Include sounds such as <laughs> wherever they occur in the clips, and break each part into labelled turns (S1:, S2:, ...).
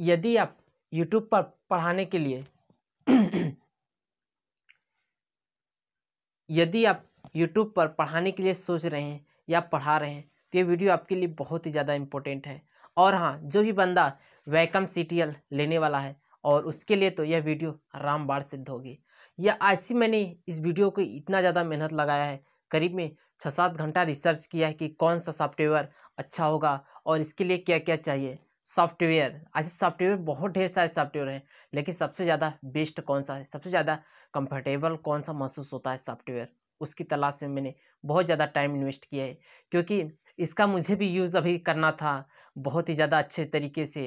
S1: यदि आप यूट्यूब पर पढ़ाने के लिए <clears throat> यदि आप यूट्यूब पर पढ़ाने के लिए सोच रहे हैं या पढ़ा रहे हैं तो ये वीडियो आपके लिए बहुत ही ज़्यादा इम्पोर्टेंट है और हाँ जो भी बंदा वैकम सी लेने वाला है और उसके लिए तो यह वीडियो रामबाण सिद्ध होगी यह से मैंने इस वीडियो को इतना ज़्यादा मेहनत लगाया है करीब में छः सात घंटा रिसर्च किया है कि कौन सा सॉफ्टवेयर अच्छा होगा और इसके लिए क्या क्या चाहिए सॉफ्टवेयर ऐसे सॉफ्टवेयर बहुत ढेर सारे सॉफ्टवेयर हैं लेकिन सबसे ज़्यादा बेस्ट कौन सा है सबसे ज़्यादा कंफर्टेबल कौन सा महसूस होता है सॉफ्टवेयर उसकी तलाश में मैंने बहुत ज़्यादा टाइम इन्वेस्ट किया है क्योंकि इसका मुझे भी यूज़ अभी करना था बहुत ही ज़्यादा अच्छे तरीके से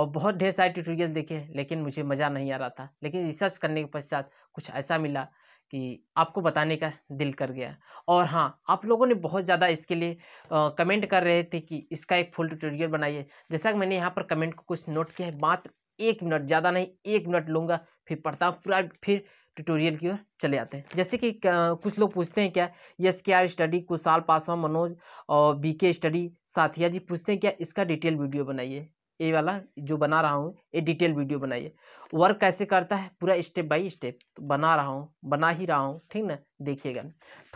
S1: और बहुत ढेर सारे ट्यूटोरियल देखे लेकिन मुझे मज़ा नहीं आ रहा था लेकिन रिसर्च करने के पश्चात कुछ ऐसा मिला कि आपको बताने का दिल कर गया और हाँ आप लोगों ने बहुत ज़्यादा इसके लिए आ, कमेंट कर रहे थे कि इसका एक फुल ट्यूटोरियल बनाइए जैसा कि मैंने यहाँ पर कमेंट को कुछ नोट किया है मात्र एक मिनट ज़्यादा नहीं एक मिनट लूँगा फिर पढ़ता हूँ पूरा फिर ट्यूटोरियल की ओर चले आते हैं जैसे कि कुछ लोग पूछते हैं क्या yes K R study Kushal पासवा मनोज और बी के स्टडी साथिया जी पूछते हैं क्या इसका डिटेल वीडियो बनाइए ये वाला जो बना रहा हूँ ये डिटेल वीडियो बनाइए वर्क कैसे करता है पूरा स्टेप बाय स्टेप तो बना रहा हूँ बना ही रहा हूँ ठीक ना देखिएगा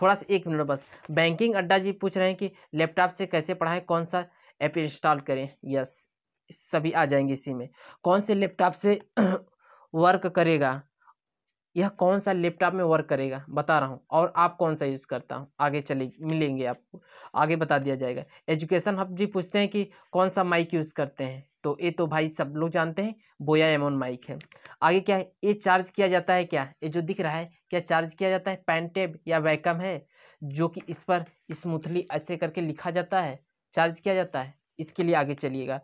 S1: थोड़ा सा एक मिनट बस बैंकिंग अड्डा जी पूछ रहे हैं कि लैपटॉप से कैसे पढ़ाएं कौन सा ऐप इंस्टॉल करें यस सभी आ जाएंगे इसी में कौन से लैपटॉप से <clears throat> वर्क करेगा यह कौन सा लैपटॉप में वर्क करेगा बता रहा हूँ और आप कौन सा यूज़ करता हूँ आगे चले मिलेंगे आपको आगे बता दिया जाएगा एजुकेशन हब जी पूछते हैं कि कौन सा माइक यूज़ करते हैं तो ये तो भाई सब लोग जानते हैं बोया एमोन माइक है आगे क्या है ये चार्ज किया जाता है क्या ये जो दिख रहा है क्या चार्ज किया जाता है पैंटेब या वैकम है जो कि इस पर स्मूथली ऐसे करके लिखा जाता है चार्ज किया जाता है इसके लिए आगे चलिएगा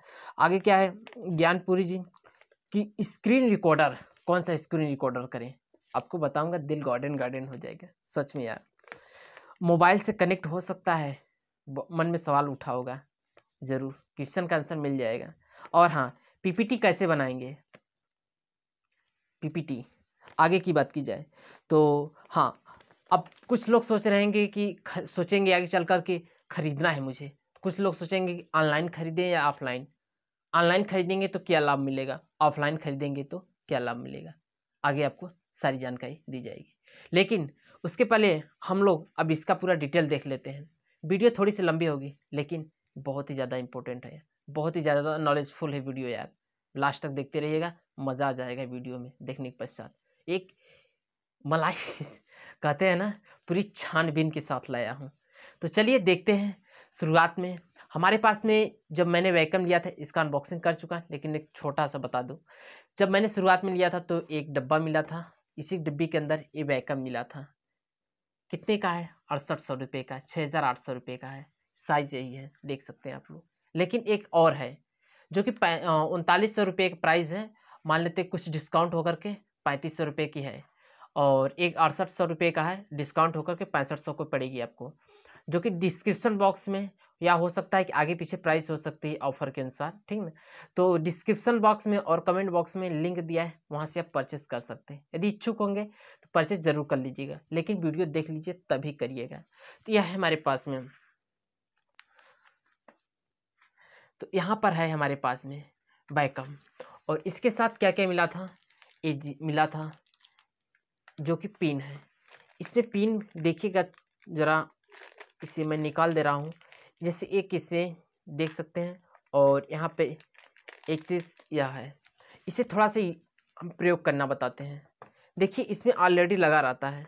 S1: आगे क्या है ज्ञानपुरी जी कि स्क्रीन रिकॉर्डर कौन सा स्क्रीन रिकॉर्डर करें आपको बताऊंगा दिल गार्डन गार्डन हो जाएगा सच में यार मोबाइल से कनेक्ट हो सकता है मन में सवाल उठा होगा ज़रूर क्वेश्चन का आंसर मिल जाएगा और हाँ पीपीटी कैसे बनाएंगे पीपीटी आगे की बात की जाए तो हाँ अब कुछ लोग सोच रहेंगे कि सोचेंगे आगे चल कर कि खरीदना है मुझे कुछ लोग सोचेंगे कि ऑनलाइन खरीदें या ऑफलाइन ऑनलाइन खरीदेंगे तो क्या लाभ मिलेगा ऑफलाइन खरीदेंगे तो क्या लाभ मिलेगा आगे आपको सारी जानकारी दी जाएगी लेकिन उसके पहले हम लोग अब इसका पूरा डिटेल देख लेते हैं वीडियो थोड़ी सी लंबी होगी लेकिन बहुत ही ज़्यादा इम्पोर्टेंट है बहुत ही ज़्यादा नॉलेजफुल है वीडियो यार लास्ट तक देखते रहिएगा मज़ा आ जाएगा वीडियो में देखने के पश्चात एक मलाई <laughs> कहते हैं ना पूरी छानबीन के साथ लाया हूँ तो चलिए देखते हैं शुरुआत में हमारे पास में जब मैंने वैकम लिया था इसका अनबॉक्सिंग कर चुका लेकिन एक छोटा सा बता दूँ जब मैंने शुरुआत में लिया था तो एक डब्बा मिला था इसी डिब्बे के अंदर ये वैकम मिला था कितने का है अड़सठ सौ रुपये का छः हज़ार आठ सौ रुपये का है साइज़ यही है देख सकते हैं आप लोग लेकिन एक और है जो कि उनतालीस सौ रुपये का प्राइस है मान लेते कुछ डिस्काउंट होकर के पैंतीस सौ रुपये की है और एक अड़सठ सौ रुपये का है डिस्काउंट होकर के पैंसठ सौ को पड़ेगी आपको जो कि डिस्क्रिप्शन बॉक्स में या हो सकता है कि आगे पीछे प्राइस हो सकती है ऑफर के अनुसार ठीक ना तो डिस्क्रिप्शन बॉक्स में और कमेंट बॉक्स में लिंक दिया है वहाँ से आप परचेस कर सकते हैं यदि इच्छुक होंगे तो परचेस ज़रूर कर लीजिएगा लेकिन वीडियो देख लीजिए तभी करिएगा तो यह है हमारे पास में तो यहाँ पर है हमारे पास में बैकअप और इसके साथ क्या क्या मिला था ये मिला था जो कि पिन है इसमें पिन देखिएगा ज़रा इसे मैं निकाल दे रहा हूँ जैसे एक इसे देख सकते हैं और यहाँ पे चीज़ यह है इसे थोड़ा सा हम प्रयोग करना बताते हैं देखिए इसमें ऑलरेडी लगा रहता है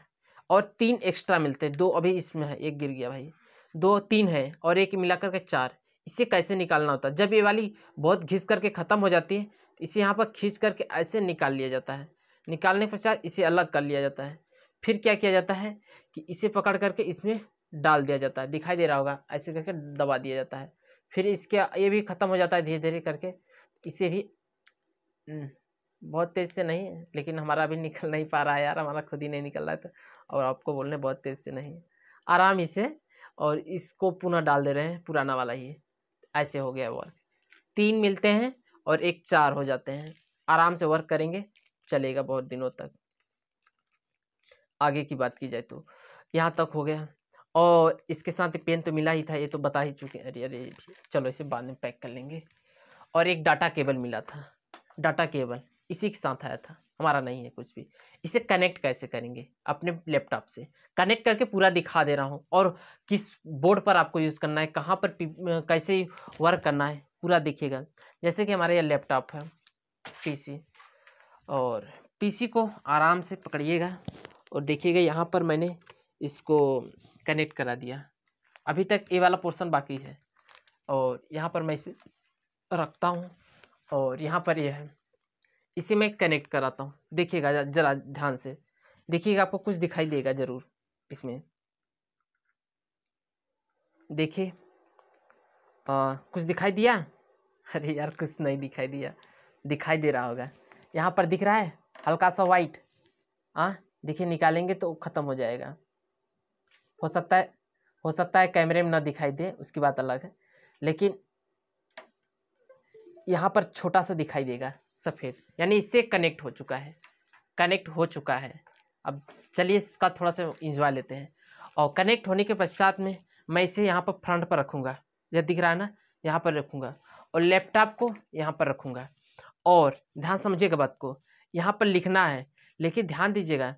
S1: और तीन एक्स्ट्रा मिलते हैं दो अभी इसमें है एक गिर गया भाई दो तीन है और एक मिलाकर के चार इसे कैसे निकालना होता है जब ये वाली बहुत घिस करके ख़त्म हो जाती है तो इसे यहाँ पर खींच करके ऐसे निकाल लिया जाता है निकालने पश्चात इसे अलग कर लिया जाता है फिर क्या किया जाता है कि इसे पकड़ करके इसमें डाल दिया जाता है दिखाई दे रहा होगा ऐसे करके दबा दिया जाता है फिर इसके ये भी ख़त्म हो जाता है धीरे धीरे करके इसे भी हम्म, बहुत तेज़ से नहीं है लेकिन हमारा भी निकल नहीं पा रहा है यार हमारा खुद ही नहीं निकल रहा है तो और आपको बोलने बहुत तेज़ से नहीं आराम ही से और इसको पुनः डाल दे रहे हैं पुराना वाला ही ऐसे हो गया वर्क तीन मिलते हैं और एक चार हो जाते हैं आराम से वर्क करेंगे चलेगा बहुत दिनों तक आगे की बात की जाए तो यहाँ तक हो गया और इसके साथ पेन तो मिला ही था ये तो बता ही चुके अरे अरे चलो इसे बाद में पैक कर लेंगे और एक डाटा केबल मिला था डाटा केबल इसी के साथ आया था हमारा नहीं है कुछ भी इसे कनेक्ट कैसे करेंगे अपने लैपटॉप से कनेक्ट करके पूरा दिखा दे रहा हूँ और किस बोर्ड पर आपको यूज़ करना है कहाँ पर कैसे वर्क करना है पूरा देखिएगा जैसे कि हमारा यह लैपटॉप है पीसी और पीसी को आराम से पकड़िएगा और देखिएगा यहाँ पर मैंने इसको कनेक्ट करा दिया अभी तक ये वाला पोर्शन बाकी है और यहाँ पर मैं इसे रखता हूँ और यहाँ पर यह है इसे मैं कनेक्ट कराता हूँ देखिएगा जरा ध्यान से देखिएगा आपको कुछ दिखाई देगा ज़रूर इसमें देखिए कुछ दिखाई दिया अरे यार कुछ नहीं दिखाई दिया दिखाई दे रहा होगा यहाँ पर दिख रहा है हल्का सा वाइट आ देखिए निकालेंगे तो ख़त्म हो जाएगा हो सकता है हो सकता है कैमरे में ना दिखाई दे उसकी बात अलग है लेकिन यहाँ पर छोटा सा दिखाई देगा सफ़ेद यानी इससे कनेक्ट हो चुका है कनेक्ट हो चुका है अब चलिए इसका थोड़ा सा इंजवा लेते हैं और कनेक्ट होने के पश्चात में मैं इसे यहाँ पर फ्रंट पर रखूँगा यह दिख रहा है ना यहाँ पर रखूँगा और लैपटॉप को यहाँ पर रखूँगा और ध्यान समझिएगा बात को यहाँ पर लिखना है लेकिन ध्यान दीजिएगा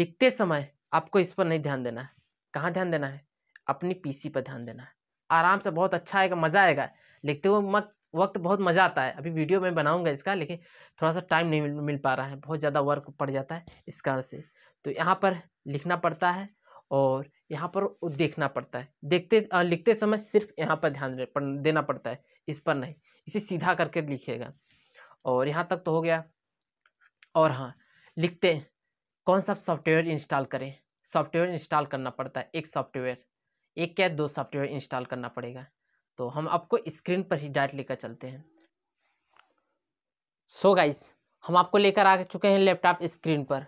S1: लिखते समय आपको इस पर नहीं ध्यान देना है कहाँ ध्यान देना है अपनी पीसी पर ध्यान देना है आराम से बहुत अच्छा आएगा मज़ा आएगा लिखते हुए मत वक्त बहुत मज़ा आता है अभी वीडियो में बनाऊंगा इसका लेकिन थोड़ा सा टाइम नहीं मिल पा रहा है बहुत ज़्यादा वर्क पड़ जाता है इस कारण से तो यहाँ पर लिखना पड़ता है और यहाँ पर देखना पड़ता है देखते लिखते समय सिर्फ यहाँ पर ध्यान देना पड़ता है इस पर नहीं इसे सीधा करके लिखेगा और यहाँ तक तो हो गया और हाँ लिखते कौन सा सॉफ्टवेयर इंस्टॉल करें सॉफ्टवेयर इंस्टॉल करना पड़ता है एक सॉफ्टवेयर एक क्या दो सॉफ्टवेयर इंस्टॉल करना पड़ेगा तो हम आपको स्क्रीन पर ही डायरेक्ट लेकर चलते हैं सो so गाइस हम आपको लेकर आ चुके हैं लैपटॉप स्क्रीन पर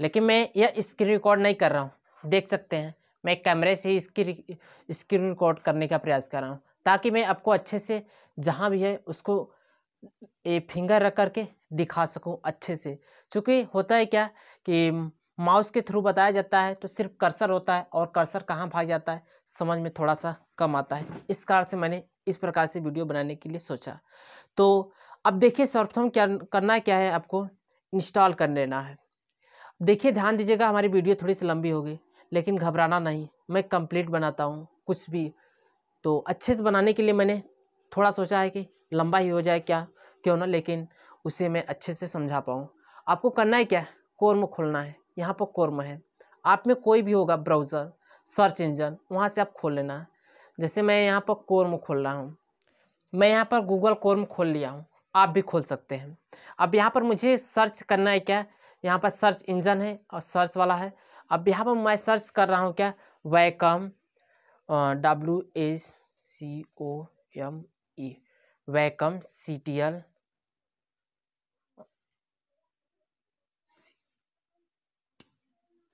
S1: लेकिन मैं यह स्क्रीन रिकॉर्ड नहीं कर रहा हूँ देख सकते हैं मैं कैमरे से ही इसकी स्क्रीन रिकॉर्ड करने का प्रयास कर रहा हूँ ताकि मैं आपको अच्छे से जहाँ भी है उसको ए फिंगर रख करके दिखा सकूँ अच्छे से क्योंकि होता है क्या कि माउस के थ्रू बताया जाता है तो सिर्फ कर्सर होता है और कर्सर कहाँ भाग जाता है समझ में थोड़ा सा कम आता है इस कारण से मैंने इस प्रकार से वीडियो बनाने के लिए सोचा तो अब देखिए सर्वप्रथम क्या करना क्या है आपको इंस्टॉल कर लेना है देखिए ध्यान दीजिएगा हमारी वीडियो थोड़ी सी लंबी होगी लेकिन घबराना नहीं मैं कंप्लीट बनाता हूँ कुछ भी तो अच्छे से बनाने के लिए मैंने थोड़ा सोचा है कि लंबा ही हो जाए क्या क्यों ना लेकिन उसे मैं अच्छे से समझा पाऊँ आपको करना है क्या कोर्म खोलना है यहाँ पर कोर्म है आप में कोई भी होगा ब्राउज़र सर्च इंजन वहाँ से आप खोल लेना है जैसे मैं यहाँ पर कोर्म खोल रहा हूँ मैं यहाँ पर गूगल कोर्म खोल लिया हूँ आप भी खोल सकते हैं अब यहाँ पर मुझे सर्च करना है क्या यहाँ पर सर्च इंजन है और सर्च वाला है अब यहाँ पर मैं सर्च कर रहा हूँ क्या Wacom W A C O M E Wacom C T L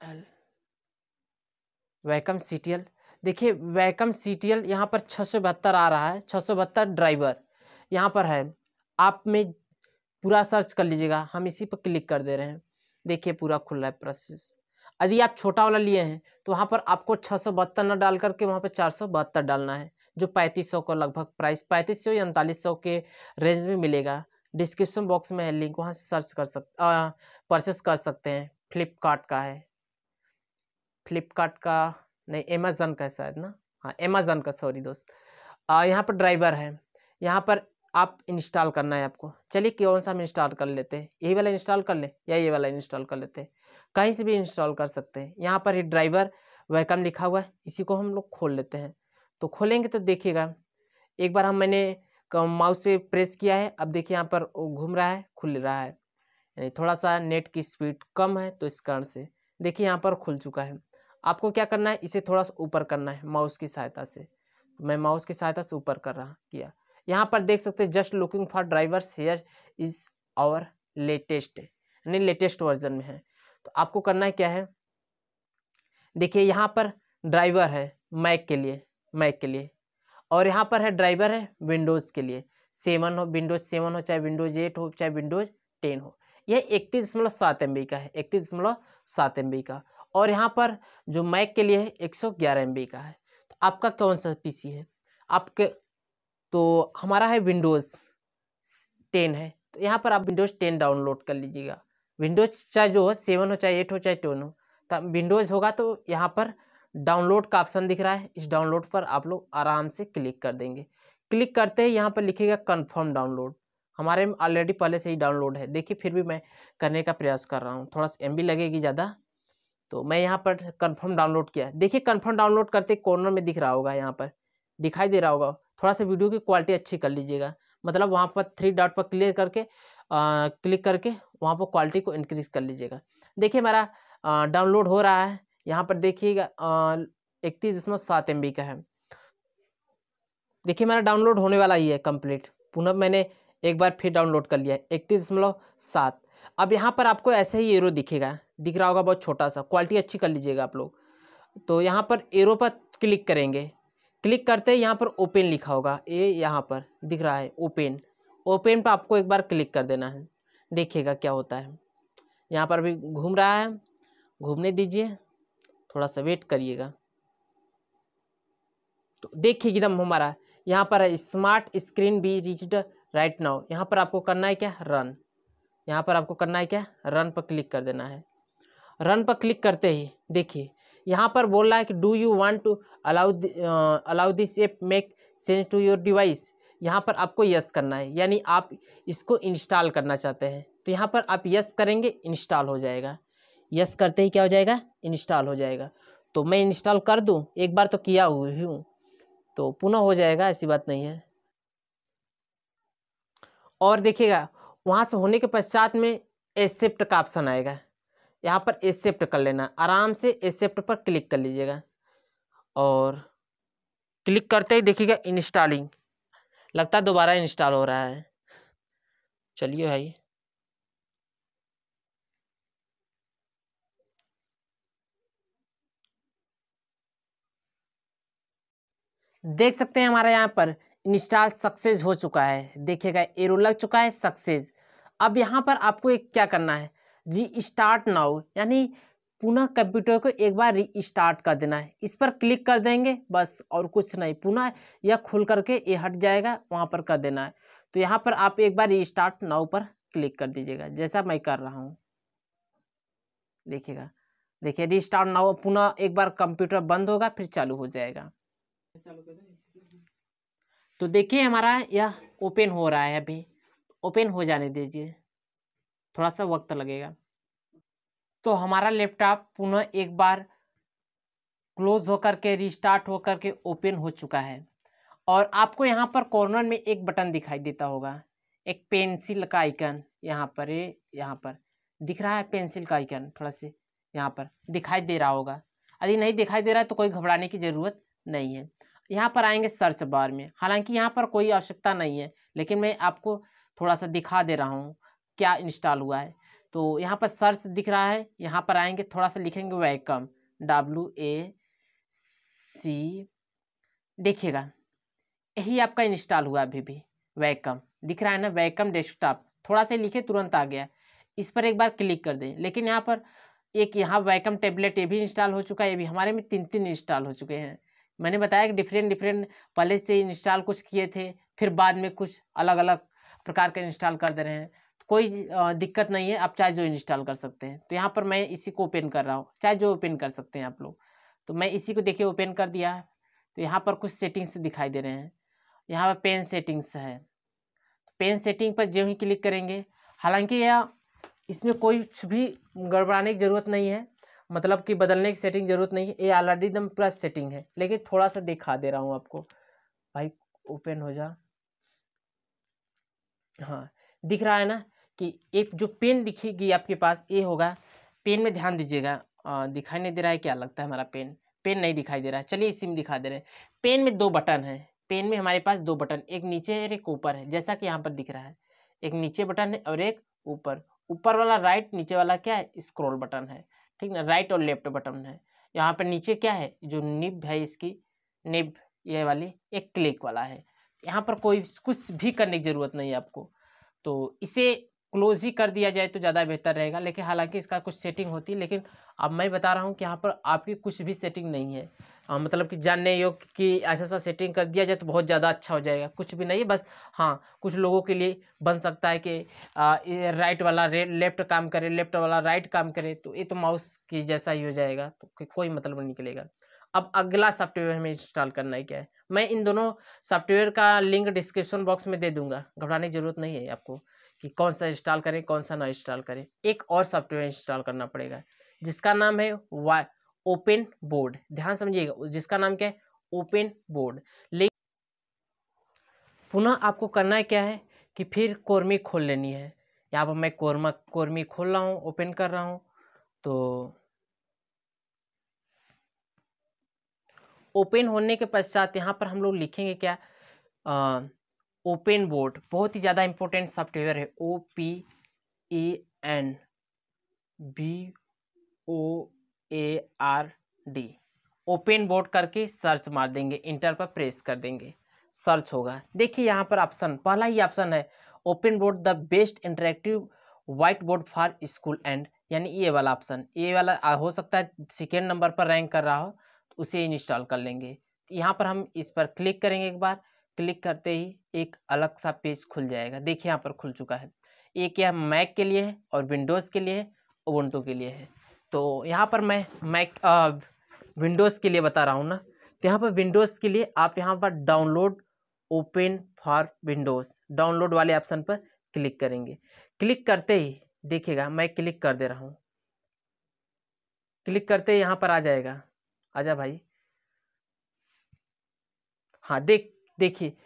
S1: L Wacom C T L देखिए वैकम सी टी एल यहाँ पर छः आ रहा है छः ड्राइवर यहाँ पर है आप में पूरा सर्च कर लीजिएगा हम इसी पर क्लिक कर दे रहे हैं देखिए पूरा खुला है प्रोसेस यदि आप छोटा वाला लिए हैं तो वहाँ पर आपको छः सौ बहत्तर न डाल करके वहाँ पर चार सौ बहत्तर डालना है जो पैंतीस सौ का लगभग प्राइस पैंतीस सौ या उनतालीस सौ के रेंज में मिलेगा डिस्क्रिप्शन बॉक्स में है लिंक वहाँ से सर्च कर सकते परचेस कर सकते हैं फ्लिपकार्ट का है फ्लिपकार्ट का नहीं अमेजन का शायद ना हाँ अमेजन का सॉरी दोस्त यहाँ पर ड्राइवर है यहाँ पर आप इंस्टॉल करना है आपको चलिए कौन सा हम इंस्टॉल कर लेते हैं यही वाला इंस्टॉल कर ले या ये वाला इंस्टॉल कर लेते हैं कहीं से भी इंस्टॉल कर सकते हैं यहाँ पर ही ड्राइवर वेलकम लिखा हुआ है इसी को हम लोग खोल लेते हैं तो खोलेंगे तो देखिएगा एक बार हम मैंने माउस से प्रेस किया है अब देखिए यहाँ पर घूम रहा है खुल रहा है यानी थोड़ा सा नेट की स्पीड कम है तो इस कारण से देखिए यहाँ पर खुल चुका है आपको क्या करना है इसे थोड़ा सा ऊपर करना है माउस की सहायता से तो मैं माउस की सहायता से ऊपर कर रहा किया यहाँ पर देख सकते हैं just looking for drivers here is our latest यानी लेटेस्ट वर्जन में है तो आपको करना है क्या है देखिए यहाँ पर ड्राइवर है मैक के लिए मैक के लिए और यहाँ पर है ड्राइवर है विंडोज़ के लिए सेवन हो विंडोज़ सेवन हो चाहे विंडोज़ एट हो चाहे विंडोज़ टेन हो यह इकतीस दशमलव सात एम का है इकतीस दशमलव सात एम का और यहाँ पर जो मैक के लिए है एक सौ ग्यारह एम का है तो आपका कौन सा सी है आपके तो हमारा है विंडोज़ टेन है तो यहाँ पर आप विंडोज़ टेन डाउनलोड कर लीजिएगा विंडोज़ चाहे जो हो सेवन हो चाहे एट हो चाहे टेन हो तो विंडोज़ होगा तो यहाँ पर डाउनलोड का ऑप्शन दिख रहा है इस डाउनलोड पर आप लोग आराम से क्लिक कर देंगे क्लिक करते ही यहाँ पर लिखेगा कन्फर्म डाउनलोड हमारे ऑलरेडी पहले से ही डाउनलोड है देखिए फिर भी मैं करने का प्रयास कर रहा हूँ थोड़ा सा एम लगेगी ज़्यादा तो मैं यहाँ पर कंफर्म डाउनलोड किया देखिए कंफर्म डाउनलोड करते कॉर्नर में दिख रहा होगा यहाँ पर दिखाई दे रहा होगा थोड़ा सा वीडियो की क्वालिटी अच्छी कर लीजिएगा मतलब वहाँ पर थ्री डॉट पर क्लियर करके आ, क्लिक करके वहाँ पर क्वालिटी को इनक्रीज कर लीजिएगा देखिए मेरा डाउनलोड हो रहा है यहाँ पर देखिएगा इकतीस दशमलव सात एम का है देखिए मेरा डाउनलोड होने वाला ही है कंप्लीट पुनः मैंने एक बार फिर डाउनलोड कर लिया है इकतीस दशमलव सात अब यहाँ पर आपको ऐसे ही एरो दिखेगा दिख रहा होगा बहुत छोटा सा क्वालिटी अच्छी कर लीजिएगा आप लोग तो यहाँ पर एरो पर क्लिक करेंगे क्लिक करते ही यहाँ पर ओपन लिखा होगा ये यहाँ पर दिख रहा है ओपन ओपन पर आपको एक बार क्लिक कर देना है देखिएगा क्या होता है यहाँ पर भी घूम रहा है घूमने दीजिए थोड़ा सा वेट करिएगा तो देखिए एकदम हमारा यहाँ पर है स्मार्ट स्क्रीन भी रिच्ड राइट नाउ यहाँ पर आपको करना है क्या रन यहाँ पर आपको करना है क्या रन पर क्लिक कर देना है रन पर क्लिक करते ही देखिए यहाँ पर बोल रहा है कि do you want to allow allow this app make sense to your device यहाँ पर आपको यस करना है यानी आप इसको इंस्टॉल करना चाहते हैं तो यहाँ पर आप यस करेंगे इंस्टॉल हो जाएगा यस करते ही क्या हो जाएगा इंस्टॉल हो जाएगा तो मैं इंस्टॉल कर दूँ एक बार तो किया हुई हूँ तो पुनः हो जाएगा ऐसी बात नहीं है और देखिएगा वहाँ से होने के पश्चात में एक्सेप्ट का ऑप्शन आएगा यहाँ पर एक्सेप्ट कर लेना आराम से एक्सेप्ट पर क्लिक कर लीजिएगा और क्लिक करते ही देखिएगा इंस्टॉलिंग लगता है दोबारा इंस्टॉल हो रहा है चलिए भाई देख सकते हैं हमारे यहाँ पर इंस्टॉल सक्सेस हो चुका है देखिएगा एरो लग चुका है सक्सेस अब यहाँ पर आपको एक क्या करना है री स्टार्ट नाउ यानी पुनः कंप्यूटर को एक बार री स्टार्ट कर देना है इस पर क्लिक कर देंगे बस और कुछ नहीं पुनः यह खुल करके ये हट जाएगा वहाँ पर कर देना है तो यहाँ पर आप एक बार री स्टार्ट नाउ पर क्लिक कर दीजिएगा जैसा मैं कर रहा हूँ देखिएगा देखिए रीस्टार्ट नाउ पुनः एक बार कंप्यूटर बंद होगा फिर चालू हो जाएगा तो देखिए हमारा यह ओपन हो रहा है अभी ओपन हो जाने दीजिए थोड़ा सा वक्त लगेगा तो हमारा लैपटॉप पुनः एक बार क्लोज होकर के रिस्टार्ट होकर के ओपन हो चुका है और आपको यहाँ पर कॉर्नर में एक बटन दिखाई देता होगा एक पेंसिल का आइकन यहाँ पर ये यहाँ पर दिख रहा है पेंसिल का आइकन थोड़ा से यहाँ पर दिखाई दे रहा होगा यदि नहीं दिखाई दे रहा है तो कोई घबराने की ज़रूरत नहीं है यहाँ पर आएंगे सर्च बार में हालांकि यहाँ पर कोई आवश्यकता नहीं है लेकिन मैं आपको थोड़ा सा दिखा दे रहा हूँ क्या इंस्टॉल हुआ है तो यहाँ पर सर्च दिख रहा है यहाँ पर आएंगे थोड़ा सा लिखेंगे वेलकम डब्ल्यू ए सी देखिएगा यही आपका इंस्टॉल हुआ अभी भी वेलकम दिख रहा है ना वेलकम डेस्कटॉप थोड़ा सा लिखे तुरंत आ गया इस पर एक बार क्लिक कर दें लेकिन यहाँ पर एक यहाँ वेलकम टेबलेट ये भी इंस्टॉल हो चुका है ये भी हमारे में तीन तीन इंस्टॉल हो चुके हैं मैंने बताया कि डिफरेंट डिफरेंट पहले से इंस्टॉल कुछ किए थे फिर बाद में कुछ अलग अलग प्रकार के इंस्टॉल कर दे रहे हैं तो कोई दिक्कत नहीं है आप चाहे जो इंस्टॉल कर सकते हैं तो यहाँ पर मैं इसी को ओपन कर रहा हूँ चाहे जो ओपन कर सकते हैं आप लोग तो मैं इसी को देखिए ओपन कर दिया तो यहाँ पर कुछ सेटिंग्स दिखाई दे रहे हैं यहाँ पर पेन सेटिंग्स है पेन सेटिंग पर जो ही क्लिक करेंगे हालांकि यह इसमें कोई भी गड़बड़ाने की ज़रूरत नहीं है मतलब कि बदलने की सेटिंग ज़रूरत नहीं है ये ऑलरेडी एकदम पूरा सेटिंग है लेकिन थोड़ा सा दिखा दे रहा हूँ आपको भाई ओपन हो जा हाँ दिख रहा है ना कि एक जो पेन दिखेगी आपके पास ये होगा पेन में ध्यान दीजिएगा दिखाई नहीं दे रहा है क्या लगता है हमारा पेन पेन नहीं दिखाई दे रहा है चलिए इसी में दिखा दे रहे हैं पेन में दो बटन है पेन में हमारे पास दो बटन एक नीचे और एक ऊपर है जैसा कि यहाँ पर दिख रहा है एक नीचे बटन है और एक ऊपर ऊपर वाला राइट नीचे वाला क्या है स्क्रोल बटन है ठीक ना राइट और लेफ्ट बटन है यहाँ पर नीचे क्या है जो निब है इसकी निब ये वाली एक क्लिक वाला है यहाँ पर कोई कुछ भी करने की ज़रूरत नहीं है आपको तो इसे क्लोज ही कर दिया जाए तो ज़्यादा बेहतर रहेगा लेकिन हालांकि इसका कुछ सेटिंग होती है लेकिन अब मैं बता रहा हूँ कि यहाँ पर आपकी कुछ भी सेटिंग नहीं है आ, मतलब कि जानने योग कि ऐसा ऐसा सेटिंग कर दिया जाए तो बहुत ज़्यादा अच्छा हो जाएगा कुछ भी नहीं बस हाँ कुछ लोगों के लिए बन सकता है कि आ, राइट वाला लेफ्ट काम करे लेफ्ट वाला राइट काम करे तो ये तो माउस की जैसा ही हो जाएगा तो कोई मतलब नहीं निकलेगा अब अगला सॉफ्टवेयर हमें इंस्टॉल करना है क्या है मैं इन दोनों सॉफ्टवेयर का लिंक डिस्क्रिप्शन बॉक्स में दे दूंगा घबराने की जरूरत नहीं है आपको कि कौन सा इंस्टॉल करें कौन सा ना इंस्टॉल करें एक और सॉफ्टवेयर इंस्टॉल करना पड़ेगा जिसका नाम है वाई ओपन बोर्ड ध्यान समझिएगा जिसका नाम क्या है ओपन बोर्ड लेकिन पुनः आपको करना है क्या है कि फिर कोरमी खोल लेनी है यहाँ पर मैं कोरमा कोरमी खोल रहा हूँ ओपन कर रहा हूँ तो ओपन होने के पश्चात यहाँ पर हम लोग लिखेंगे क्या ओपन बोर्ड बहुत ही ज़्यादा इम्पोर्टेंट सॉफ्टवेयर है O P A N B O A R D open board करके सर्च मार देंगे इंटर पर प्रेस कर देंगे सर्च होगा देखिए यहाँ पर ऑप्शन पहला ही ऑप्शन है open board the best interactive whiteboard for school and यानी ये वाला ऑप्शन ये वाला हो सकता है सेकेंड नंबर पर रैंक कर रहा हो तो उसे इंस्टॉल कर लेंगे यहाँ पर हम इस पर क्लिक करेंगे एक बार क्लिक करते ही एक अलग सा पेज खुल जाएगा देखिए यहाँ पर खुल चुका है एक यह मैक के लिए है और विंडोज़ के लिए है ओवंटो के लिए है तो यहाँ पर मैं मैक विंडोज़ के लिए बता रहा हूँ ना तो यहाँ पर विंडोज़ के लिए आप यहाँ पर download open for Windows download वाले ऑप्शन पर क्लिक करेंगे क्लिक करते ही देखिएगा मैं क्लिक कर दे रहा हूँ क्लिक करते ही यहाँ पर आ जाएगा आजा भाई हाँ देख देखिए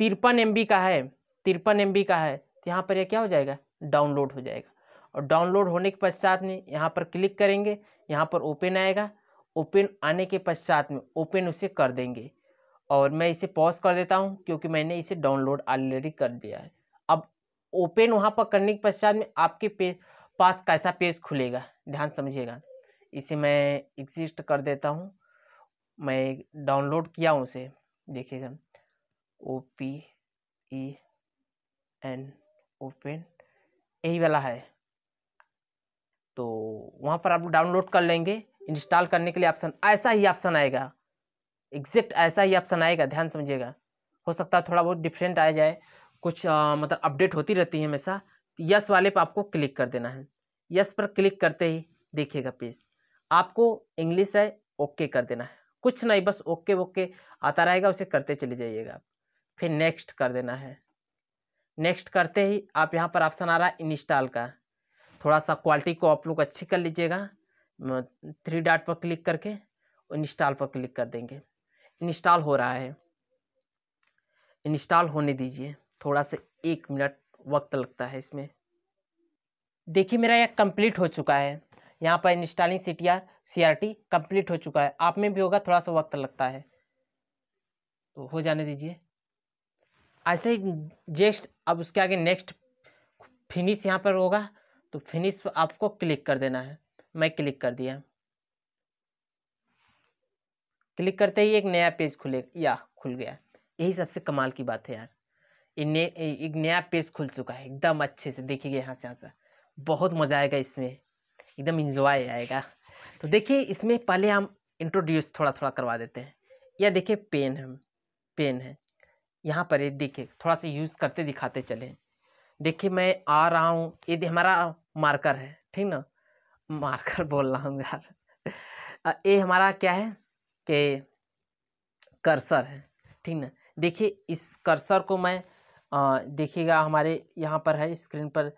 S1: तिरपन एम का है तिरपन एम का है तो यहाँ पर यह क्या हो जाएगा डाउनलोड हो जाएगा और डाउनलोड होने के पश्चात में यहाँ पर क्लिक करेंगे यहाँ पर ओपन आएगा ओपन आने के पश्चात में ओपन उसे कर देंगे और मैं इसे पॉज कर देता हूँ क्योंकि मैंने इसे डाउनलोड ऑलरेडी कर दिया है अब ओपन वहाँ पर करने के पश्चात में आपके पे पास कैसा पेज खुलेगा ध्यान समझिएगा इसे मैं एग्जिस्ट कर देता हूँ मैं डाउनलोड किया हूँ उसे देखिएगा O P E N open यही वाला है तो वहाँ पर आप डाउनलोड कर लेंगे इंस्टॉल करने के लिए ऑप्शन ऐसा ही ऑप्शन आएगा एग्जैक्ट ऐसा ही ऑप्शन आएगा ध्यान समझिएगा हो सकता है थोड़ा बहुत डिफरेंट आ जाए कुछ आ, मतलब अपडेट होती रहती है हमेशा यस तो वाले पर आपको क्लिक कर देना है यस पर क्लिक करते ही देखिएगा पेज आपको इंग्लिश है ओके कर देना है कुछ नहीं बस ओके ओके आता रहेगा उसे करते चले जाइएगा आप फिर नेक्स्ट कर देना है नेक्स्ट करते ही आप यहाँ पर ऑप्शन आ रहा है इंस्टॉल का थोड़ा सा क्वालिटी को आप लोग अच्छी कर लीजिएगा थ्री डॉट पर क्लिक करके इंस्टॉल पर क्लिक कर देंगे इंस्टॉल हो रहा है इंस्टॉल होने दीजिए थोड़ा सा एक मिनट वक्त लगता है इसमें देखिए मेरा यह कंप्लीट हो चुका है यहाँ पर installing C T R C R T complete हो चुका है आप में भी होगा थोड़ा सा वक्त लगता है तो हो जाने दीजिए ऐसे ही जेस्ट अब उसके आगे नेक्स्ट फिनिश यहाँ पर होगा तो फिनिश आपको क्लिक कर देना है मैं क्लिक कर दिया क्लिक करते ही एक नया पेज खुले या खुल गया यही सबसे कमाल की बात है यार ने एक नया पेज खुल चुका है एकदम अच्छे से देखिएगा यहाँ से यहाँ से बहुत मज़ा आएगा इसमें एकदम इन्जॉय आएगा तो देखिए इसमें पहले हम इंट्रोड्यूस थोड़ा थोड़ा करवा देते हैं या देखिए पेन हम पेन है यहाँ पर ये देखे थोड़ा सा यूज़ करते दिखाते चले देखिए मैं आ रहा हूँ ये हमारा मार्कर है ठीक ना मार्कर <laughs> बोल रहा हूँ यार ये हमारा क्या है कि कर्सर है ठीक ना देखिए इस कर्सर को मैं देखिएगा हमारे यहाँ पर है स्क्रीन पर